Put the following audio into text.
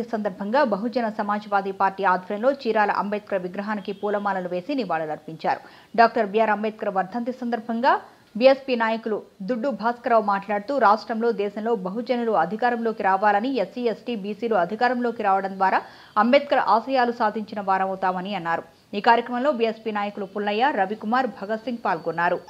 ఈ సందర్భంగా బహుజన సమాజ్వాదీ పార్టీ ఆధ్వర్యంలో చీరాల అంబేద్కర్ విగ్రహానికి పూలమాలలు వేసి నివాళులర్పించారు డాక్టర్ బిఆర్ అంబేద్కర్ వర్ధంతి సందర్భంగా బీఎస్పీ నాయకులు దుడ్డు భాస్కరరావు మాట్లాడుతూ రాష్ట్రంలో దేశంలో బహుజనులు అధికారంలోకి రావాలని ఎస్సీ ఎస్టీ బీసీలు అధికారంలోకి రావడం ద్వారా అంబేద్కర్ ఆశయాలు సాధించిన వారమవుతామని అన్నారు ఈ కార్యక్రమంలో బీఎస్పీ నాయకులు పుల్లయ్య రవికుమార్ భగత్ సింగ్ పాల్గొన్నారు